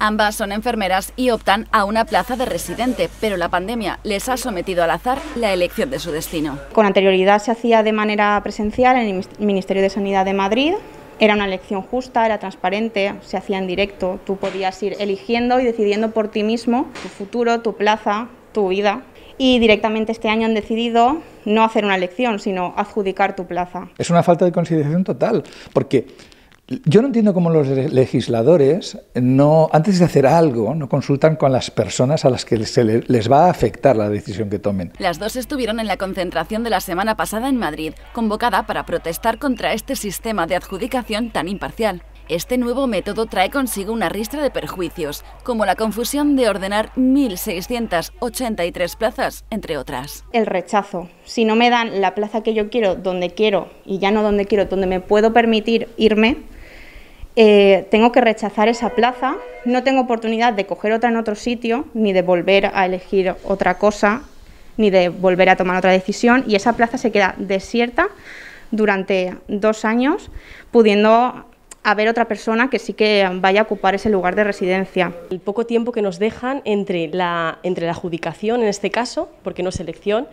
Ambas son enfermeras y optan a una plaza de residente, pero la pandemia les ha sometido al azar la elección de su destino. Con anterioridad se hacía de manera presencial en el Ministerio de Sanidad de Madrid. Era una elección justa, era transparente, se hacía en directo. Tú podías ir eligiendo y decidiendo por ti mismo tu futuro, tu plaza, tu vida y directamente este año han decidido no hacer una elección, sino adjudicar tu plaza. Es una falta de consideración total, porque yo no entiendo cómo los legisladores no, antes de hacer algo, no consultan con las personas a las que se les va a afectar la decisión que tomen. Las dos estuvieron en la concentración de la semana pasada en Madrid, convocada para protestar contra este sistema de adjudicación tan imparcial. Este nuevo método trae consigo una ristra de perjuicios, como la confusión de ordenar 1.683 plazas, entre otras. El rechazo. Si no me dan la plaza que yo quiero, donde quiero, y ya no donde quiero, donde me puedo permitir irme, eh, tengo que rechazar esa plaza, no tengo oportunidad de coger otra en otro sitio, ni de volver a elegir otra cosa, ni de volver a tomar otra decisión, y esa plaza se queda desierta durante dos años, pudiendo haber otra persona que sí que vaya a ocupar ese lugar de residencia. El poco tiempo que nos dejan entre la, entre la adjudicación, en este caso, porque no es elección,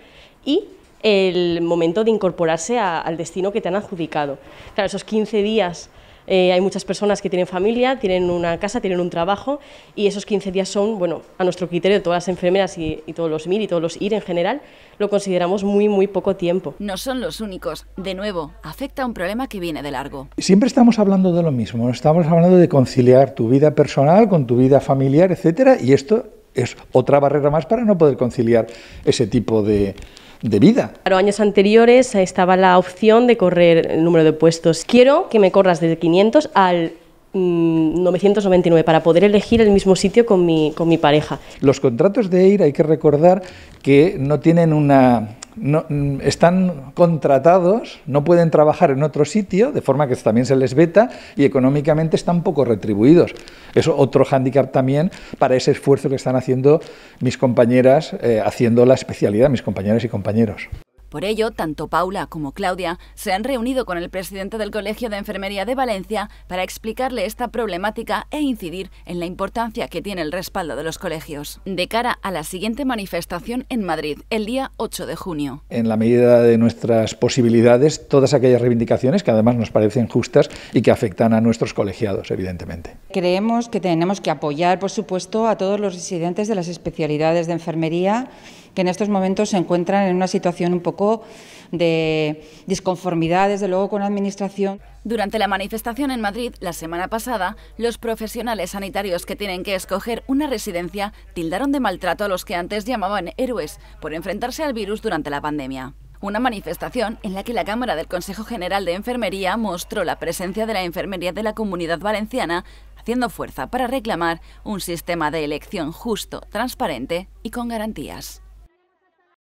y el momento de incorporarse al destino que te han adjudicado. Claro, esos 15 días eh, hay muchas personas que tienen familia, tienen una casa, tienen un trabajo y esos 15 días son, bueno, a nuestro criterio, todas las enfermeras y, todos los MIR y todos los IR en general, lo consideramos muy, muy poco tiempo. No son los únicos. De nuevo, afecta a un problema que viene de largo. Siempre estamos hablando de lo mismo, estamos hablando de conciliar tu vida personal con tu vida familiar, etcétera, y esto es otra barrera más para no poder conciliar ese tipo de, de vida. Claro, años anteriores estaba la opción de correr el número de puestos. Quiero que me corras de 500 al 999 mm, para poder elegir el mismo sitio con mi, con mi pareja. Los contratos de EIR hay que recordar que no tienen una no, mm, están contratados, no pueden trabajar en otro sitio, de forma que también se les veta y económicamente están poco retribuidos. Es otro hándicap también para ese esfuerzo que están haciendo mis compañeras, eh, haciendo la especialidad, mis compañeras y compañeros. Por ello, tanto Paula como Claudia se han reunido con el presidente del Colegio de Enfermería de Valencia para explicarle esta problemática e incidir en la importancia que tiene el respaldo de los colegios. De cara a la siguiente manifestación en Madrid, el día 8 de junio. En la medida de nuestras posibilidades, todas aquellas reivindicaciones que además nos parecen justas y que afectan a nuestros colegiados, evidentemente. Creemos que tenemos que apoyar, por supuesto, a todos los residentes de las especialidades de enfermería que en estos momentos se encuentran en una situación un poco de disconformidad, desde luego, con la Administración. Durante la manifestación en Madrid, la semana pasada, los profesionales sanitarios que tienen que escoger una residencia tildaron de maltrato a los que antes llamaban héroes por enfrentarse al virus durante la pandemia. Una manifestación en la que la Cámara del Consejo General de Enfermería mostró la presencia de la enfermería de la comunidad valenciana, haciendo fuerza para reclamar un sistema de elección justo, transparente y con garantías.